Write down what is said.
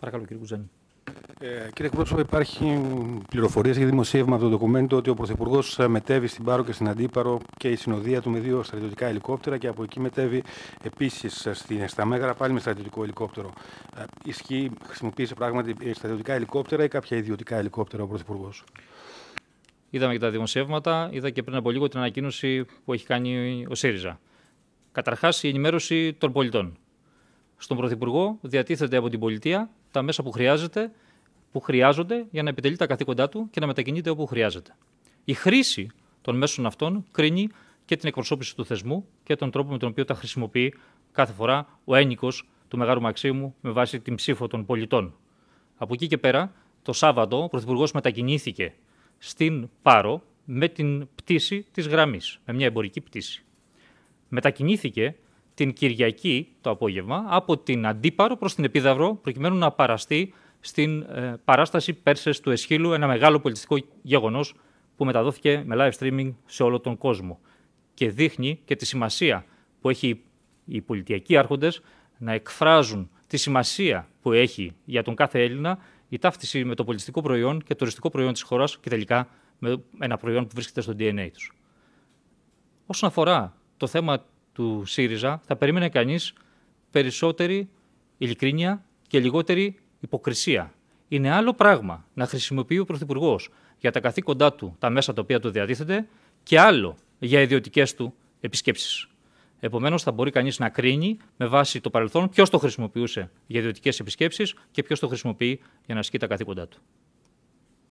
Παρακαλώ, κύριε Κουζάνη. Ε, κύριε Εκπρόσωπε, υπάρχει πληροφορία για δημοσίευμα από το ντοκουμέντο ότι ο Πρωθυπουργός ε, μετέβει στην Πάρο και στην Αντίπαρο και η συνοδεία του με δύο στρατιωτικά ελικόπτερα και από εκεί μετέβει επίσης ε, στα Μέγαρα πάλι με στρατιωτικό ελικόπτερο. Ε, ισχύει, χρησιμοποίησε πράγματι ε, στρατιωτικά ελικόπτερα ή κάποια ιδιωτικά ελικόπτερα ο Πρωθυπουργός. Είδαμε και τα δημοσιεύματα, είδα και πριν από λίγο την ανακοίνωση που έχει κάνει ο ΣΥΡΙΖΑ. Καταρχάς, η ενημέρωση των πολιτών. Στον Πρωθυπουργό διατίθεται από την πολιτεία τα μέσα που, χρειάζεται, που χρειάζονται για να επιτελεί τα καθήκοντά του και να μετακινείται όπου χρειάζεται. Η χρήση των μέσων αυτών κρίνει και την εκπροσώπηση του θεσμού και τον τρόπο με τον οποίο τα χρησιμοποιεί κάθε φορά ο ένικος του Μεγάλου Μαξίμου με βάση την ψήφο των πολιτών. Από εκεί και πέρα, το Σάββατο ο Πρωθυπουργός μετακινήθηκε στην Πάρο με την πτήση της γραμμής, με μια εμπορική πτήση. Μετακινήθηκε την Κυριακή το απόγευμα από την Αντίπαρο προς την Επίδαυρο προκειμένου να παραστεί στην ε, παράσταση Πέρσες του Εσχύλου, ένα μεγάλο πολιτιστικό γεγονός που μεταδόθηκε με live streaming σε όλο τον κόσμο και δείχνει και τη σημασία που έχει οι πολιτιακοί άρχοντες να εκφράζουν τη σημασία που έχει για τον κάθε Έλληνα η ταύτιση με το πολιτιστικό προϊόν και το τουριστικό προϊόν της χώρας και τελικά με ένα προϊόν που βρίσκεται στο DNA τους. Όσον αφορά το θέμα του ΣΥΡΙΖΑ θα περίμενε κανείς περισσότερη ειλικρίνεια και λιγότερη υποκρισία. Είναι άλλο πράγμα να χρησιμοποιεί ο Πρωθυπουργός για τα καθήκοντά του τα μέσα τα οποία του διατίθεται και άλλο για ιδιωτικές του επισκέψεις. Επομένως, θα μπορεί κανείς να κρίνει με βάση το παρελθόν ποιος το χρησιμοποιούσε για ιδιωτικές επισκέψεις και ποιος το χρησιμοποιεί για να ασκεί τα καθήκοντά του.